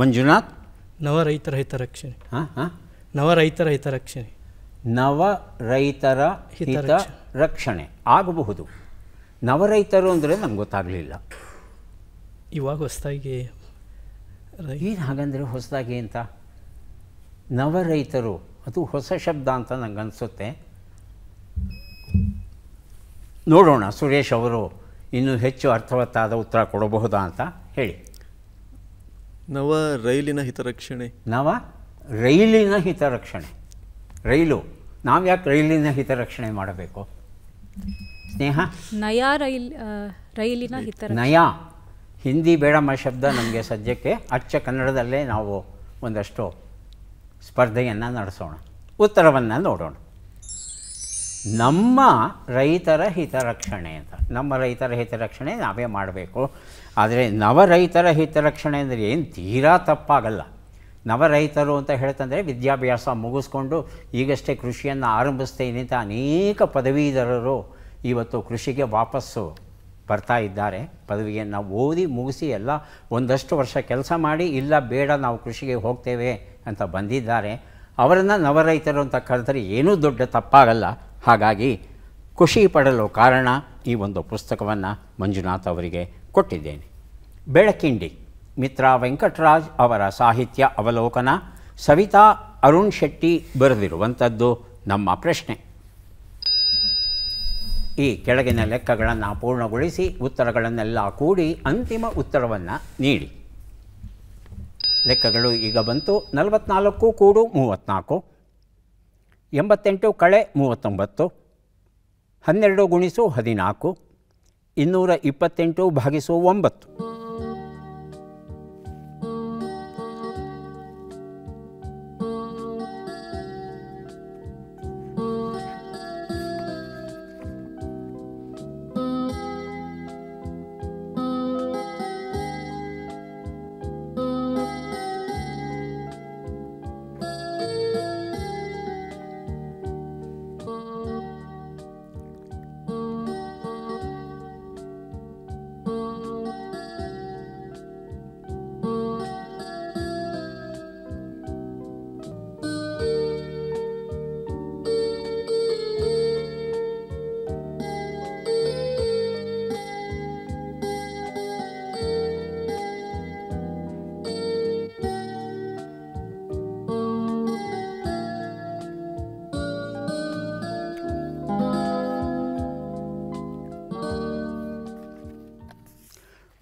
ಮಂಜುನಾಥ್ ನವ ರೈತರ ಹಿತರಕ್ಷಣೆ ಹಾಂ ಹಾಂ ನವ ರೈತರ ಹಿತರಕ್ಷಣೆ ನವ ರೈತರ ಹಿತ ರಕ್ಷಣೆ ಆಗಬಹುದು ನವರೈತರು ಅಂದರೆ ನಮ್ಗೆ ಗೊತ್ತಾಗಲಿಲ್ಲ ಇವಾಗ ಹೊಸದಾಗಿ ಏನು ಹಾಗಂದರೆ ಹೊಸದಾಗಿ ಅಂತ ನವ ರೈತರು ಅದು ಹೊಸ ಶಬ್ದ ಅಂತ ನಂಗೆ ಅನಿಸುತ್ತೆ ನೋಡೋಣ ಸುರೇಶ್ ಅವರು ಇನ್ನೂ ಹೆಚ್ಚು ಅರ್ಥವತ್ತಾದ ಉತ್ತರ ಕೊಡಬಹುದಾ ಅಂತ ಹೇಳಿ ನವ ರೈಲಿನ ಹಿತರಕ್ಷಣೆ ನವ ರೈಲಿನ ಹಿತರಕ್ಷಣೆ ರೈಲು ನಾವು ಯಾಕೆ ರೈಲಿನ ಹಿತರಕ್ಷಣೆ ಮಾಡಬೇಕು ಸ್ನೇಹ ನಯ ರೈಲ್ ರೈಲಿನ ಹಿತ ನಯ ಹಿಂದಿ ಬೇಡಮ್ಮ ಶಬ್ದ ನಮಗೆ ಸದ್ಯಕ್ಕೆ ಅಚ್ಚ ಕನ್ನಡದಲ್ಲೇ ನಾವು ಒಂದಷ್ಟು ಸ್ಪರ್ಧೆಯನ್ನು ನಡೆಸೋಣ ಉತ್ತರವನ್ನು ನೋಡೋಣ ನಮ್ಮ ರೈತರ ಹಿತರಕ್ಷಣೆ ಅಂತ ನಮ್ಮ ರೈತರ ಹಿತರಕ್ಷಣೆ ನಾವೇ ಮಾಡಬೇಕು ಆದರೆ ನವರೈತರ ಹಿತರಕ್ಷಣೆ ಅಂದರೆ ಏನು ತೀರಾ ತಪ್ಪಾಗಲ್ಲ ನವರೈತರು ಅಂತ ಹೇಳ್ತಂದರೆ ವಿದ್ಯಾಭ್ಯಾಸ ಮುಗಿಸ್ಕೊಂಡು ಈಗಷ್ಟೇ ಕೃಷಿಯನ್ನು ಆರಂಭಿಸ್ತೇನೆ ಅಂತ ಅನೇಕ ಪದವೀಧರರು ಇವತ್ತು ಕೃಷಿಗೆ ವಾಪಸ್ಸು ಬರ್ತಾ ಇದ್ದಾರೆ ಪದವಿಯನ್ನು ಓದಿ ಮುಗಿಸಿ ಎಲ್ಲ ಒಂದಷ್ಟು ವರ್ಷ ಕೆಲಸ ಮಾಡಿ ಇಲ್ಲ ಬೇಡ ನಾವು ಕೃಷಿಗೆ ಹೋಗ್ತೇವೆ ಅಂತ ಬಂದಿದ್ದಾರೆ ಅವರನ್ನು ನವರೈತರು ಅಂತ ಕರೆದರೆ ಏನೂ ದೊಡ್ಡ ತಪ್ಪಾಗಲ್ಲ ಹಾಗಾಗಿ ಖುಷಿ ಪಡಲು ಕಾರಣ ಈ ಒಂದು ಪುಸ್ತಕವನ್ನು ಮಂಜುನಾಥ್ ಅವರಿಗೆ ಕೊಟ್ಟಿದ್ದೇನೆ ಬೆಳಕಿಂಡಿ ಮಿತ್ರ ವೆಂಕಟರಾಜ್ ಅವರ ಸಾಹಿತ್ಯ ಅವಲೋಕನ ಸವಿತಾ ಅರುಣ್ ಶೆಟ್ಟಿ ಬರೆದಿರುವಂಥದ್ದು ನಮ್ಮ ಪ್ರಶ್ನೆ ಈ ಕೆಳಗಿನ ಲೆಕ್ಕಗಳನ್ನು ಪೂರ್ಣಗೊಳಿಸಿ ಉತ್ತರಗಳನ್ನೆಲ್ಲ ಕೂಡಿ ಅಂತಿಮ ಉತ್ತರವನ್ನು ನೀಡಿ ಲೆಕ್ಕಗಳು ಈಗ ಬಂತು ನಲವತ್ನಾಲ್ಕು ಕೂಡು ಮೂವತ್ತ್ನಾಲ್ಕು ಎಂಬತ್ತೆಂಟು ಕಳೆ ಮೂವತ್ತೊಂಬತ್ತು ಹನ್ನೆರಡು ಗುಣಿಸು ಹದಿನಾಲ್ಕು ಇನ್ನೂರ ಇಪ್ಪತ್ತೆಂಟು ಭಾಗಿಸು ಒಂಬತ್ತು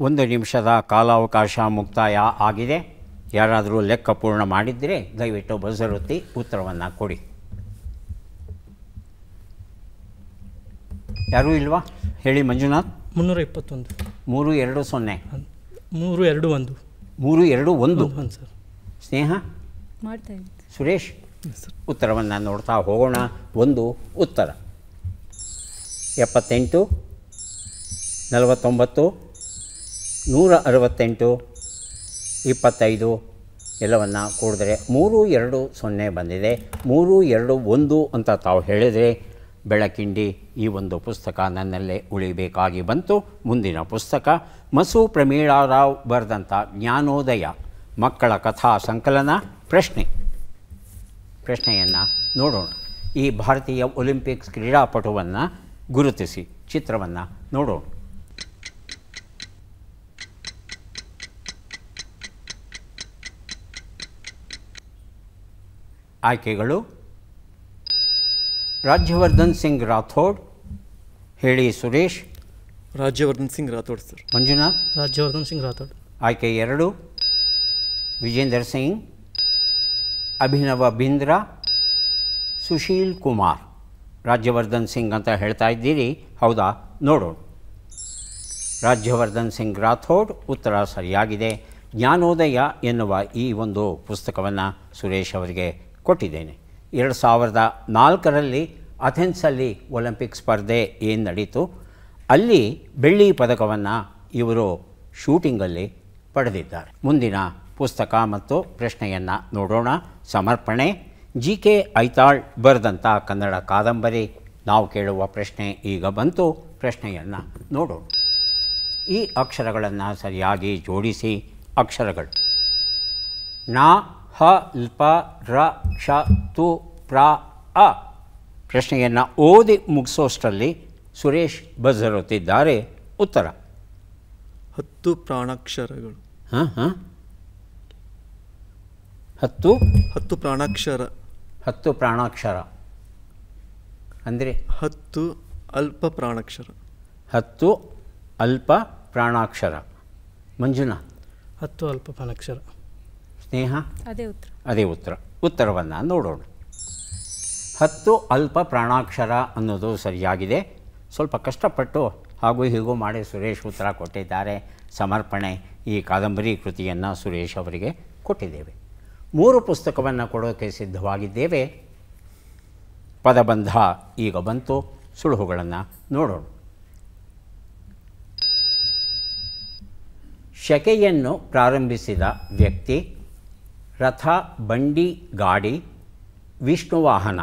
ಒಂದು ನಿಮಿಷದ ಕಾಲಾವಕಾಶ ಮುಕ್ತಾಯ ಆಗಿದೆ ಯಾರಾದರೂ ಲೆಕ್ಕ ಪೂರ್ಣ ಮಾಡಿದರೆ ದಯವಿಟ್ಟು ಬಸರುತ್ತಿ ಉತ್ತರವನ್ನು ಕೊಡಿ ಯಾರೂ ಇಲ್ವಾ ಹೇಳಿ ಮಂಜುನಾಥ್ ಮುನ್ನೂರ ಇಪ್ಪತ್ತೊಂದು ಮೂರು ಎರಡು ಸೊನ್ನೆ ಮೂರು ಎರಡು ಒಂದು ಮೂರು ಎರಡು ಒಂದು ಸರ್ ಸ್ನೇಹ ಮಾಡ್ತಾ ಸುರೇಶ್ ಉತ್ತರವನ್ನು ನೋಡ್ತಾ ಹೋಗೋಣ ಒಂದು ಉತ್ತರ ಎಪ್ಪತ್ತೆಂಟು ನಲವತ್ತೊಂಬತ್ತು ನೂರ ಅರವತ್ತೆಂಟು ಇಪ್ಪತ್ತೈದು ಎಲ್ಲವನ್ನು ಕೂಡಿದ್ರೆ ಮೂರು ಎರಡು ಸೊನ್ನೆ ಬಂದಿದೆ ಮೂರು ಎರಡು ಒಂದು ಅಂತ ತಾವು ಹೇಳಿದರೆ ಬೆಳಕಿಂಡಿ ಈ ಒಂದು ಪುಸ್ತಕ ನನ್ನಲ್ಲೇ ಉಳಿಬೇಕಾಗಿ ಬಂತು ಮುಂದಿನ ಪುಸ್ತಕ ಮಸು ಪ್ರಮೀಳಾರಾವ್ ಬರೆದಂಥ ಜ್ಞಾನೋದಯ ಮಕ್ಕಳ ಕಥಾ ಸಂಕಲನ ಪ್ರಶ್ನೆ ಪ್ರಶ್ನೆಯನ್ನು ನೋಡೋಣ ಈ ಭಾರತೀಯ ಒಲಿಂಪಿಕ್ಸ್ ಕ್ರೀಡಾಪಟುವನ್ನು ಗುರುತಿಸಿ ಚಿತ್ರವನ್ನು ನೋಡೋಣ ಆಯ್ಕೆಗಳು ರಾಜ್ಯವರ್ಧನ್ ಸಿಂಗ್ ರಾಥೋಡ್ ಹೇಳಿ ಸುರೇಶ್ ರಾಜ್ಯವರ್ಧನ್ ಸಿಂಗ್ ರಾಥೋಡ್ ಸರ್ ಮಂಜುನಾಥ್ ರಾಜ್ಯವರ್ಧನ್ ಸಿಂಗ್ ರಾಥೋಡ್ ಆಯ್ಕೆ ಎರಡು ವಿಜೇಂದರ್ ಸಿಂಗ್ ಅಭಿನವ ಬಿಂದ್ರಾ ಸುಶೀಲ್ ಕುಮಾರ್ ರಾಜ್ಯವರ್ಧನ್ ಸಿಂಗ್ ಅಂತ ಹೇಳ್ತಾ ಇದ್ದೀರಿ ಹೌದಾ ನೋಡೋಣ ರಾಜ್ಯವರ್ಧನ್ ಸಿಂಗ್ ರಾಥೋಡ್ ಉತ್ತರ ಸರಿಯಾಗಿದೆ ಜ್ಞಾನೋದಯ ಎನ್ನುವ ಈ ಒಂದು ಪುಸ್ತಕವನ್ನು ಸುರೇಶ್ ಅವರಿಗೆ ಕೊಟ್ಟಿದ್ದೇನೆ ಎರಡು ಸಾವಿರದ ನಾಲ್ಕರಲ್ಲಿ ಅಥೆನ್ಸಲ್ಲಿ ಒಲಿಂಪಿಕ್ ಸ್ಪರ್ಧೆ ಏನು ನಡೀತು ಅಲ್ಲಿ ಬೆಳ್ಳಿ ಪದಕವನ್ನು ಇವರು ಶೂಟಿಂಗಲ್ಲಿ ಪಡೆದಿದ್ದಾರೆ ಮುಂದಿನ ಪುಸ್ತಕ ಮತ್ತು ಪ್ರಶ್ನೆಯನ್ನು ನೋಡೋಣ ಸಮರ್ಪಣೆ ಜಿ ಕೆ ಐತಾಳ್ ಬರೆದಂಥ ಕನ್ನಡ ಕಾದಂಬರಿ ನಾವು ಕೇಳುವ ಪ್ರಶ್ನೆ ಈಗ ಬಂತು ಪ್ರಶ್ನೆಯನ್ನು ನೋಡೋಣ ಈ ಅಕ್ಷರಗಳನ್ನು ಸರಿಯಾಗಿ ಜೋಡಿಸಿ ಅಕ್ಷರಗಳು ನಾ ಹ ಲ್ಪ ರ ಕ್ಷ ತು ಪ್ರ ಅ ಪ್ರಶ್ನೆಯನ್ನು ಓದಿ ಮುಗಿಸೋಷ್ಟರಲ್ಲಿ ಸುರೇಶ್ ಬಜರ್ ಉತ್ತರ ಹತ್ತು ಪ್ರಾಣಾಕ್ಷರಗಳು ಹಾಂ ಹಾಂ ಹತ್ತು ಹತ್ತು ಪ್ರಾಣಾಕ್ಷರ ಹತ್ತು ಪ್ರಾಣಾಕ್ಷರ ಅಂದರೆ ಹತ್ತು ಅಲ್ಪ ಪ್ರಾಣಾಕ್ಷರ ಹತ್ತು ಅಲ್ಪ ಪ್ರಾಣಾಕ್ಷರ ಮಂಜುನಾಥ್ ಹತ್ತು ಅಲ್ಪ ಪ್ರಾಣಾಕ್ಷರ ಸ್ನೇಹ ಅದೇ ಉತ್ತರ ಅದೇ ಉತ್ತರ ಉತ್ತರವನ್ನು ನೋಡೋಣ ಹತ್ತು ಅಲ್ಪ ಪ್ರಾಣಾಕ್ಷರ ಅನ್ನೋದು ಸರಿಯಾಗಿದೆ ಸ್ವಲ್ಪ ಕಷ್ಟಪಟ್ಟು ಹಾಗೂ ಹೀಗೂ ಮಾಡಿ ಸುರೇಶ್ ಉತ್ತರ ಕೊಟ್ಟಿದ್ದಾರೆ ಸಮರ್ಪಣೆ ಈ ಕಾದಂಬರಿ ಕೃತಿಯನ್ನು ಸುರೇಶ್ ಅವರಿಗೆ ಕೊಟ್ಟಿದ್ದೇವೆ ಮೂರು ಪುಸ್ತಕವನ್ನು ಕೊಡೋಕ್ಕೆ ಸಿದ್ಧವಾಗಿದ್ದೇವೆ ಪದಬಂಧ ಈಗ ಬಂತು ಸುಳುಹುಗಳನ್ನು ನೋಡೋಣ ಶಕೆಯನ್ನು ಪ್ರಾರಂಭಿಸಿದ ವ್ಯಕ್ತಿ ರಥ ಬಂಡಿ ಗಾಡಿ ವಿಷ್ಣುವಾಹನ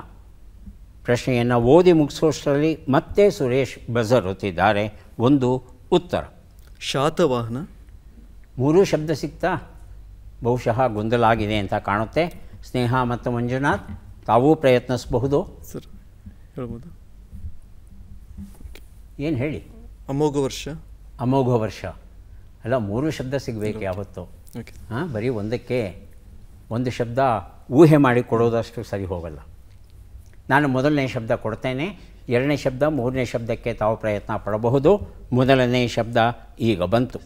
ಪ್ರಶ್ನೆಯನ್ನು ಓದಿ ಮುಗಿಸೋಷ್ಟರಲ್ಲಿ ಮತ್ತೆ ಸುರೇಶ್ ಬಜರ್ ಹೊತ್ತಿದ್ದಾರೆ ಒಂದು ಉತ್ತರ ಶಾತವಾಹನ ಮೂರು ಶಬ್ದ ಸಿಗ್ತಾ ಬಹುಶಃ ಗೊಂದಲ ಆಗಿದೆ ಅಂತ ಕಾಣುತ್ತೆ ಸ್ನೇಹ ಮತ್ತು ಮಂಜುನಾಥ್ ತಾವೂ ಪ್ರಯತ್ನಿಸಬಹುದು ಸರ್ ಹೇಳ್ಬೋದು ಏನು ಹೇಳಿ ಅಮೋಘ ವರ್ಷ ಅಮೋಘ ವರ್ಷ ಅಲ್ಲ ಮೂರು ಶಬ್ದ ಸಿಗಬೇಕು ಯಾವತ್ತು ಹಾಂ ಬರೀ ಒಂದಕ್ಕೆ ಒಂದು ಶಬ್ದ ಊಹೆ ಮಾಡಿ ಕೊಡೋದಷ್ಟು ಸರಿ ಹೋಗಲ್ಲ ನಾನು ಮೊದಲನೇ ಶಬ್ದ ಕೊಡ್ತೇನೆ ಎರಡನೇ ಶಬ್ದ ಮೂರನೇ ಶಬ್ದಕ್ಕೆ ತಾವು ಪ್ರಯತ್ನ ಪಡಬಹುದು ಮೊದಲನೇ ಶಬ್ದ ಈಗ ಬಂತು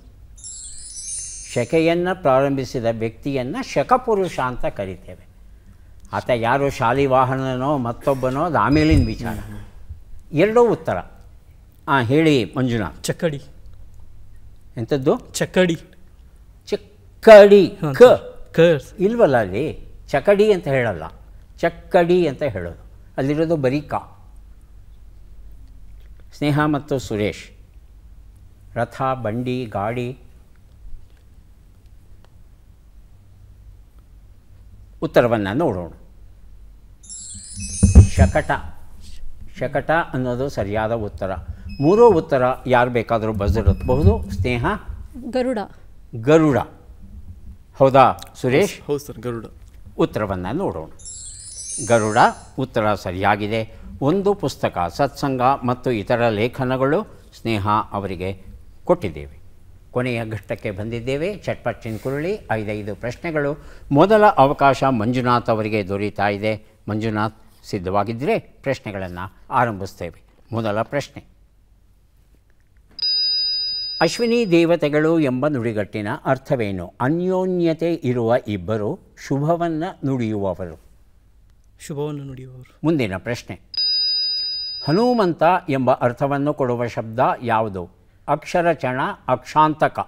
ಶಕೆಯನ್ನು ಪ್ರಾರಂಭಿಸಿದ ವ್ಯಕ್ತಿಯನ್ನು ಶಕಪುರುಷ ಅಂತ ಕರಿತೇವೆ ಆತ ಯಾರು ಶಾಲಿ ವಾಹನನೋ ಮತ್ತೊಬ್ಬನೋ ಅದು ಆಮೇಲಿನ ವಿಚಾರ ಎರಡೂ ಉತ್ತರ ಹಾಂ ಹೇಳಿ ಮಂಜುನಾಥ್ ಚಕ್ಕಡಿ ಎಂಥದ್ದು ಚಕ್ಕಡಿ ಚಕ್ಕಡಿ ಕ ಕರ್ಸ್ ಇಲ್ವಲ್ಲ ಅಲ್ಲಿ ಚಕಡಿ ಅಂತ ಹೇಳಲ್ಲ ಚಕ್ಕಡಿ ಅಂತ ಹೇಳೋದು ಅಲ್ಲಿರೋದು ಬರೀ ಕಾ ಸ್ನೇಹ ಮತ್ತು ಸುರೇಶ್ ರಥ ಬಂಡಿ ಗಾಡಿ ಉತ್ತರವನ್ನು ನೋಡೋಣ ಶಕಟ ಶಕಟ ಅನ್ನೋದು ಸರಿಯಾದ ಉತ್ತರ ಮೂರೋ ಉತ್ತರ ಯಾರು ಬೇಕಾದರೂ ಬರೆದಿರಬಹುದು ಸ್ನೇಹ ಗರುಡ ಗರುಡ ಹೌದಾ ಸುರೇಶ್ ಹೌದು ಸರ್ ಗರುಡ ಉತ್ತರವನ್ನು ನೋಡೋಣ ಗರುಡ ಉತ್ತರ ಸರಿಯಾಗಿದೆ ಒಂದು ಪುಸ್ತಕ ಸತ್ಸಂಗ ಮತ್ತು ಇತರ ಲೇಖನಗಳು ಸ್ನೇಹ ಅವರಿಗೆ ಕೊಟ್ಟಿದ್ದೇವೆ ಕೊನೆಯ ಘಟ್ಟಕ್ಕೆ ಬಂದಿದ್ದೇವೆ ಚಟ್ಪಟ್ ಕುರುಳಿ ಐದೈದು ಪ್ರಶ್ನೆಗಳು ಮೊದಲ ಅವಕಾಶ ಮಂಜುನಾಥ್ ಅವರಿಗೆ ದೊರೀತಾ ಇದೆ ಮಂಜುನಾಥ್ ಸಿದ್ಧವಾಗಿದ್ದರೆ ಪ್ರಶ್ನೆಗಳನ್ನು ಆರಂಭಿಸ್ತೇವೆ ಮೊದಲ ಪ್ರಶ್ನೆ ಅಶ್ವಿನಿ ದೇವತೆಗಳು ಎಂಬ ನುಡಿಗಟ್ಟಿನ ಅರ್ಥವೇನು ಅನ್ಯೋನ್ಯತೆ ಇರುವ ಇಬ್ಬರು ಶುಭವನ್ನು ನುಡಿಯುವವರು ಶುಭವನ್ನು ನುಡಿಯುವವರು ಮುಂದಿನ ಪ್ರಶ್ನೆ ಹನುಮಂತ ಎಂಬ ಅರ್ಥವನ್ನು ಕೊಡುವ ಶಬ್ದ ಯಾವುದು ಅಕ್ಷರಚಣ ಅಕ್ಷಾಂತಕ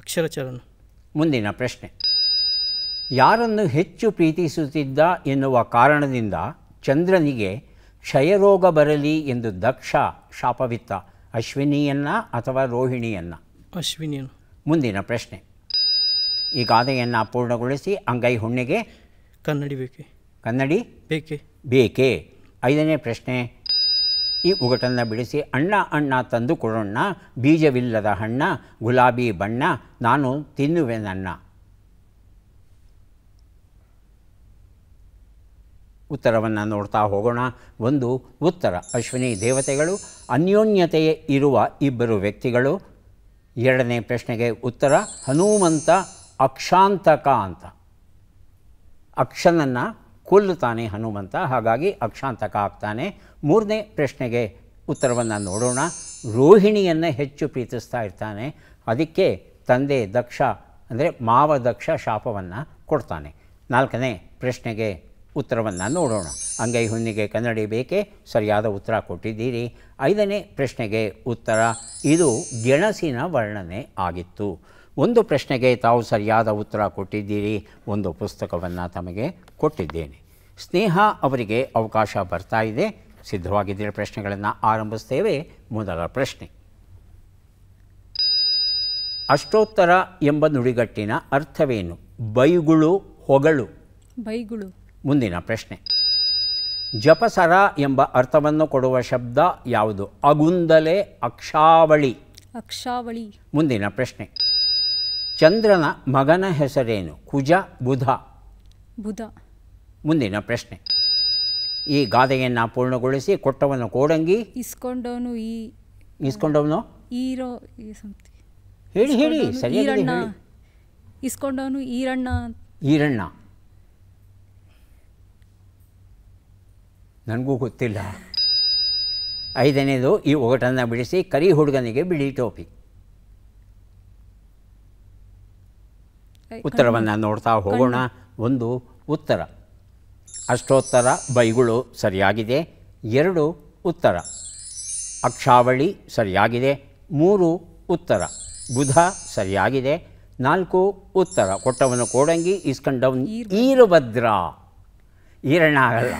ಅಕ್ಷರಚರಣ ಮುಂದಿನ ಪ್ರಶ್ನೆ ಯಾರನ್ನು ಹೆಚ್ಚು ಪ್ರೀತಿಸುತ್ತಿದ್ದ ಎನ್ನುವ ಕಾರಣದಿಂದ ಚಂದ್ರನಿಗೆ ಕ್ಷಯರೋಗ ಬರಲಿ ಎಂದು ದಕ್ಷ ಶಾಪವಿತ್ತ ಅಶ್ವಿನಿಯನ್ನು ಅಥವಾ ರೋಹಿಣಿಯನ್ನು ಅಶ್ವಿನಿಯನ್ನು ಮುಂದಿನ ಪ್ರಶ್ನೆ ಈ ಗಾದೆಯನ್ನು ಪೂರ್ಣಗೊಳಿಸಿ ಅಂಗೈ ಹುಣ್ಣಿಗೆ ಕನ್ನಡಿ ಬೇಕೆ ಕನ್ನಡಿ ಬೇಕೆ ಬೇಕೆ ಐದನೇ ಪ್ರಶ್ನೆ ಈ ಉಗಟನ್ನು ಬಿಡಿಸಿ ಅಣ್ಣ ಅಣ್ಣ ತಂದು ಕೊಡೋಣ ಬೀಜವಿಲ್ಲದ ಹಣ್ಣ ಗುಲಾಬಿ ಬಣ್ಣ ನಾನು ನನ್ನ ಉತ್ತರವನ್ನು ನೋಡ್ತಾ ಹೋಗೋಣ ಒಂದು ಉತ್ತರ ಅಶ್ವಿನಿ ದೇವತೆಗಳು ಅನ್ಯೋನ್ಯತೆಯೇ ಇರುವ ಇಬ್ಬರು ವ್ಯಕ್ತಿಗಳು ಎರಡನೇ ಪ್ರಶ್ನೆಗೆ ಉತ್ತರ ಹನುಮಂತ ಅಕ್ಷಾಂತಕ ಅಂತ ಅಕ್ಷನನ್ನು ಕೊಲ್ಲುತ್ತಾನೆ ಹನುಮಂತ ಹಾಗಾಗಿ ಅಕ್ಷಾಂತಕ ಆಗ್ತಾನೆ ಮೂರನೇ ಪ್ರಶ್ನೆಗೆ ಉತ್ತರವನ್ನು ನೋಡೋಣ ರೋಹಿಣಿಯನ್ನು ಹೆಚ್ಚು ಪ್ರೀತಿಸ್ತಾ ಇರ್ತಾನೆ ಅದಕ್ಕೆ ತಂದೆ ದಕ್ಷ ಅಂದರೆ ಮಾವ ದಕ್ಷ ಶಾಪವನ್ನು ಕೊಡ್ತಾನೆ ನಾಲ್ಕನೇ ಪ್ರಶ್ನೆಗೆ ಉತ್ತರವನ್ನು ನೋಡೋಣ ಅಂಗೈ ಹುಣ್ಣಿಗೆ ಕನ್ನಡಿ ಬೇಕೇ ಸರಿಯಾದ ಉತ್ತರ ಕೊಟ್ಟಿದ್ದೀರಿ ಐದನೇ ಪ್ರಶ್ನೆಗೆ ಉತ್ತರ ಇದು ಗೆಣಸಿನ ವರ್ಣನೆ ಆಗಿತ್ತು ಒಂದು ಪ್ರಶ್ನೆಗೆ ತಾವು ಸರಿಯಾದ ಉತ್ತರ ಕೊಟ್ಟಿದ್ದೀರಿ ಒಂದು ಪುಸ್ತಕವನ್ನು ತಮಗೆ ಕೊಟ್ಟಿದ್ದೇನೆ ಸ್ನೇಹ ಅವರಿಗೆ ಅವಕಾಶ ಬರ್ತಾ ಇದೆ ಸಿದ್ಧವಾಗಿದ್ದರೆ ಪ್ರಶ್ನೆಗಳನ್ನು ಆರಂಭಿಸ್ತೇವೆ ಮೊದಲ ಪ್ರಶ್ನೆ ಅಷ್ಟೋತ್ತರ ಎಂಬ ನುಡಿಗಟ್ಟಿನ ಅರ್ಥವೇನು ಬೈಗುಳು ಹೊಗಳು ಬೈಗುಳು ಮುಂದಿನ ಪ್ರಶ್ನೆ ಜಪಸರ ಎಂಬ ಅರ್ಥವನ್ನು ಕೊಡುವ ಶಬ್ದ ಯಾವುದು ಅಗುಂದಲೆ ಅಕ್ಷಾವಳಿ ಅಕ್ಷಾವಳಿ ಮುಂದಿನ ಪ್ರಶ್ನೆ ಚಂದ್ರನ ಮಗನ ಹೆಸರೇನು ಕುಜ ಬುಧ ಬುಧ ಮುಂದಿನ ಪ್ರಶ್ನೆ ಈ ಗಾದೆಯನ್ನು ಪೂರ್ಣಗೊಳಿಸಿ ಕೊಟ್ಟವನು ಕೋಡಂಗಿ ಇಸ್ಕೊಂಡವನು ಈ ಇಸ್ಕೊಂಡವನು ಈರೋ ಹೇಳಿ ಹೇಳಿ ಈರಣ್ಣ ಇಸ್ಕೊಂಡವನು ಈರಣ್ಣ ಈರಣ್ಣ ನನಗೂ ಗೊತ್ತಿಲ್ಲ ಐದನೇದು ಈ ಒಗಟನ್ನು ಬಿಡಿಸಿ ಕರಿ ಹುಡುಗನಿಗೆ ಬಿಳಿ ಟೋಪಿ ಉತ್ತರವನ್ನು ನೋಡ್ತಾ ಹೋಗೋಣ ಒಂದು ಉತ್ತರ ಅಷ್ಟೋತ್ತರ ಬೈಗುಳು ಸರಿಯಾಗಿದೆ ಎರಡು ಉತ್ತರ ಅಕ್ಷಾವಳಿ ಸರಿಯಾಗಿದೆ ಮೂರು ಉತ್ತರ ಬುಧ ಸರಿಯಾಗಿದೆ ನಾಲ್ಕು ಉತ್ತರ ಕೊಟ್ಟವನು ಕೋಡಂಗಿ ಇಸ್ಕಂಡವನು ಈರಭದ್ರ ಈರಣ್ಣ ಆಗಲ್ಲ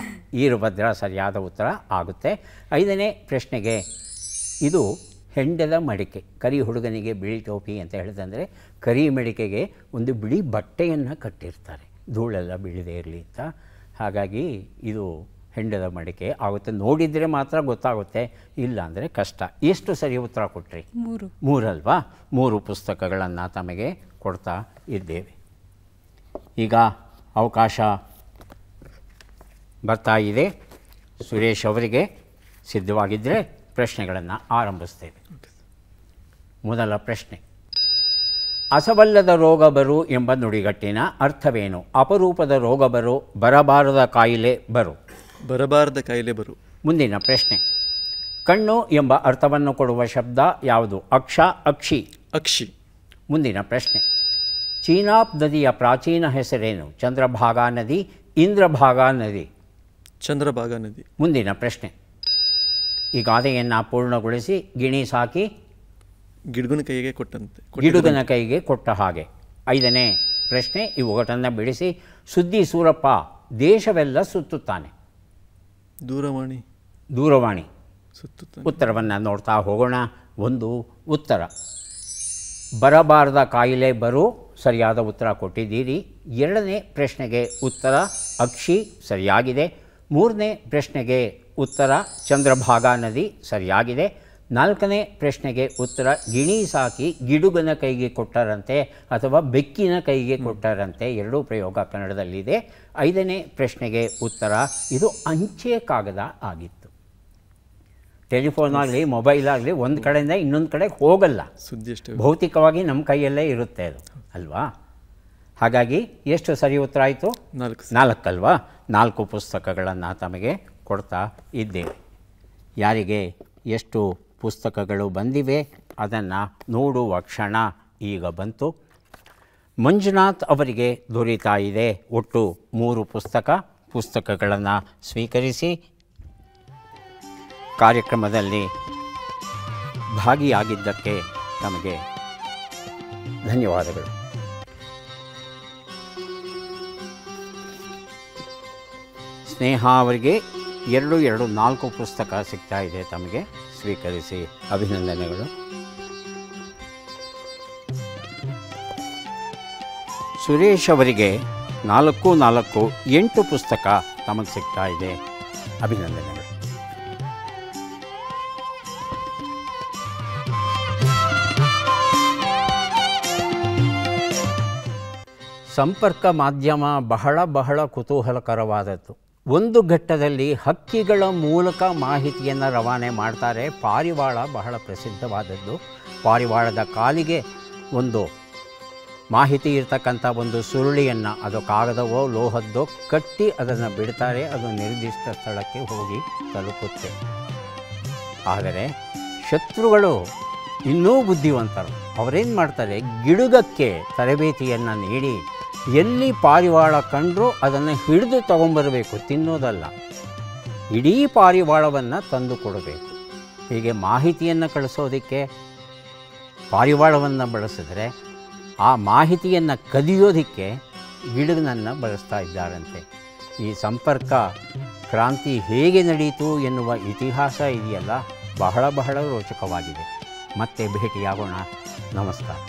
ಈರುಭದ್ರ ಸರಿಯಾದ ಉತ್ತರ ಆಗುತ್ತೆ ಐದನೇ ಪ್ರಶ್ನೆಗೆ ಇದು ಹೆಂಡದ ಮಡಿಕೆ ಕರಿ ಹುಡುಗನಿಗೆ ಬಿಳಿ ಟೋಪಿ ಅಂತ ಹೇಳಿದಂದರೆ ಕರಿ ಮಡಿಕೆಗೆ ಒಂದು ಬಿಳಿ ಬಟ್ಟೆಯನ್ನು ಕಟ್ಟಿರ್ತಾರೆ ಧೂಳೆಲ್ಲ ಬಿಳಿದೆ ಇರಲಿ ಅಂತ ಹಾಗಾಗಿ ಇದು ಹೆಂಡದ ಮಡಿಕೆ ಆಗುತ್ತೆ ನೋಡಿದರೆ ಮಾತ್ರ ಗೊತ್ತಾಗುತ್ತೆ ಇಲ್ಲ ಅಂದರೆ ಕಷ್ಟ ಎಷ್ಟು ಸರಿ ಉತ್ತರ ಕೊಟ್ಟ್ರಿ ಮೂರು ಮೂರಲ್ವಾ ಮೂರು ಪುಸ್ತಕಗಳನ್ನು ತಮಗೆ ಕೊಡ್ತಾ ಇದ್ದೇವೆ ಈಗ ಅವಕಾಶ ಬರ್ತಾ ಇದೆ ಸುರೇಶ್ ಅವರಿಗೆ ಸಿದ್ಧವಾಗಿದ್ದರೆ ಪ್ರಶ್ನೆಗಳನ್ನು ಆರಂಭಿಸ್ತೇವೆ ಮೊದಲ ಪ್ರಶ್ನೆ ಅಸಬಲ್ಲದ ರೋಗ ಬರು ಎಂಬ ನುಡಿಗಟ್ಟಿನ ಅರ್ಥವೇನು ಅಪರೂಪದ ರೋಗ ಬರು ಬರಬಾರದ ಕಾಯಿಲೆ ಬರು ಬರಬಾರದ ಕಾಯಿಲೆ ಬರು ಮುಂದಿನ ಪ್ರಶ್ನೆ ಕಣ್ಣು ಎಂಬ ಅರ್ಥವನ್ನು ಕೊಡುವ ಶಬ್ದ ಯಾವುದು ಅಕ್ಷ ಅಕ್ಷಿ ಅಕ್ಷಿ ಮುಂದಿನ ಪ್ರಶ್ನೆ ಚೀನಾಬ್ ನದಿಯ ಪ್ರಾಚೀನ ಹೆಸರೇನು ಚಂದ್ರಭಾಗಾ ನದಿ ಇಂದ್ರಭಾಗಾ ನದಿ ಚಂದ್ರಭಾಗ ನದಿ ಮುಂದಿನ ಪ್ರಶ್ನೆ ಈ ಗಾದೆಯನ್ನು ಪೂರ್ಣಗೊಳಿಸಿ ಗಿಣಿ ಸಾಕಿ ಗಿಡಗನ ಕೈಗೆ ಕೊಟ್ಟಂತೆ ಗಿಡುಗನ ಕೈಗೆ ಕೊಟ್ಟ ಹಾಗೆ ಐದನೇ ಪ್ರಶ್ನೆ ಈ ಒಗಟನ್ನು ಬಿಡಿಸಿ ಸುದ್ದಿ ಸೂರಪ್ಪ ದೇಶವೆಲ್ಲ ಸುತ್ತುತ್ತಾನೆ ದೂರವಾಣಿ ದೂರವಾಣಿ ಸುತ್ತುತ್ತ ಉತ್ತರವನ್ನು ನೋಡ್ತಾ ಹೋಗೋಣ ಒಂದು ಉತ್ತರ ಬರಬಾರದ ಕಾಯಿಲೆ ಬರೋ ಸರಿಯಾದ ಉತ್ತರ ಕೊಟ್ಟಿದ್ದೀರಿ ಎರಡನೇ ಪ್ರಶ್ನೆಗೆ ಉತ್ತರ ಅಕ್ಷಿ ಸರಿಯಾಗಿದೆ ಮೂರನೇ ಪ್ರಶ್ನೆಗೆ ಉತ್ತರ ಚಂದ್ರಭಾಗಾ ನದಿ ಸರಿಯಾಗಿದೆ ನಾಲ್ಕನೇ ಪ್ರಶ್ನೆಗೆ ಉತ್ತರ ಗಿಣಿ ಸಾಕಿ ಗಿಡುಗನ ಕೈಗೆ ಕೊಟ್ಟರಂತೆ ಅಥವಾ ಬೆಕ್ಕಿನ ಕೈಗೆ ಕೊಟ್ಟರಂತೆ ಎರಡೂ ಪ್ರಯೋಗ ಕನ್ನಡದಲ್ಲಿದೆ ಐದನೇ ಪ್ರಶ್ನೆಗೆ ಉತ್ತರ ಇದು ಅಂಚೆ ಕಾಗದ ಆಗಿತ್ತು ಟೆಲಿಫೋನಾಗಲಿ ಮೊಬೈಲಾಗಲಿ ಒಂದು ಕಡೆಯಿಂದ ಇನ್ನೊಂದು ಕಡೆ ಹೋಗಲ್ಲ ಸುದ್ದಿ ಭೌತಿಕವಾಗಿ ನಮ್ಮ ಕೈಯಲ್ಲೇ ಇರುತ್ತೆ ಅದು ಅಲ್ವಾ ಹಾಗಾಗಿ ಎಷ್ಟು ಸರಿ ಉತ್ತರ ಆಯಿತು ನಾಲ್ಕು ನಾಲ್ಕಲ್ವಾ ನಾಲ್ಕು ಪುಸ್ತಕಗಳನ್ನು ತಮಗೆ ಕೊಡ್ತಾ ಇದ್ದೇವೆ ಯಾರಿಗೆ ಎಷ್ಟು ಪುಸ್ತಕಗಳು ಬಂದಿವೆ ಅದನ್ನು ನೋಡುವ ಕ್ಷಣ ಈಗ ಬಂತು ಮಂಜುನಾಥ್ ಅವರಿಗೆ ದೊರೀತಾ ಇದೆ ಒಟ್ಟು ಮೂರು ಪುಸ್ತಕ ಪುಸ್ತಕಗಳನ್ನು ಸ್ವೀಕರಿಸಿ ಕಾರ್ಯಕ್ರಮದಲ್ಲಿ ಭಾಗಿಯಾಗಿದ್ದಕ್ಕೆ ನಮಗೆ ಧನ್ಯವಾದಗಳು ಸ್ನೇಹ ಅವರಿಗೆ ಎರಡು ಎರಡು ನಾಲ್ಕು ಪುಸ್ತಕ ಸಿಗ್ತಾ ಇದೆ ತಮಗೆ ಸ್ವೀಕರಿಸಿ ಅಭಿನಂದನೆಗಳು ಸುರೇಶ್ ಅವರಿಗೆ ನಾಲ್ಕು ನಾಲ್ಕು ಎಂಟು ಪುಸ್ತಕ ತಮಗೆ ಸಿಗ್ತಾ ಇದೆ ಅಭಿನಂದನೆಗಳು ಸಂಪರ್ಕ ಮಾಧ್ಯಮ ಬಹಳ ಬಹಳ ಕುತೂಹಲಕರವಾದದ್ದು ಒಂದು ಘಟ್ಟದಲ್ಲಿ ಹಕ್ಕಿಗಳ ಮೂಲಕ ಮಾಹಿತಿಯನ್ನು ರವಾನೆ ಮಾಡ್ತಾರೆ ಪಾರಿವಾಳ ಬಹಳ ಪ್ರಸಿದ್ಧವಾದದ್ದು ಪಾರಿವಾಳದ ಕಾಲಿಗೆ ಒಂದು ಮಾಹಿತಿ ಇರತಕ್ಕಂಥ ಒಂದು ಸುರುಳಿಯನ್ನು ಅದು ಕಾಗದವೋ ಲೋಹದ್ದೋ ಕಟ್ಟಿ ಅದನ್ನು ಬಿಡ್ತಾರೆ ಅದು ನಿರ್ದಿಷ್ಟ ಸ್ಥಳಕ್ಕೆ ಹೋಗಿ ತಲುಪುತ್ತೆ ಆದರೆ ಶತ್ರುಗಳು ಇನ್ನೂ ಬುದ್ಧಿವಂತರು ಅವರೇನು ಮಾಡ್ತಾರೆ ಗಿಡುಗಕ್ಕೆ ತರಬೇತಿಯನ್ನು ನೀಡಿ ಎಲ್ಲಿ ಪಾರಿವಾಳ ಕಂಡರೂ ಅದನ್ನು ಹಿಡಿದು ತಗೊಂಬರಬೇಕು ತಿನ್ನೋದಲ್ಲ ಇಡೀ ಪಾರಿವಾಳವನ್ನು ತಂದು ಕೊಡಬೇಕು ಹೀಗೆ ಮಾಹಿತಿಯನ್ನು ಕಳಿಸೋದಕ್ಕೆ ಪಾರಿವಾಳವನ್ನು ಬಳಸಿದರೆ ಆ ಮಾಹಿತಿಯನ್ನು ಕದಿಯೋದಕ್ಕೆ ಗಿಡನನ್ನು ಬಳಸ್ತಾ ಇದ್ದಾರಂತೆ ಈ ಸಂಪರ್ಕ ಕ್ರಾಂತಿ ಹೇಗೆ ನಡೆಯಿತು ಎನ್ನುವ ಇತಿಹಾಸ ಇದೆಯಲ್ಲ ಬಹಳ ಬಹಳ ರೋಚಕವಾಗಿದೆ ಮತ್ತೆ ಭೇಟಿಯಾಗೋಣ ನಮಸ್ಕಾರ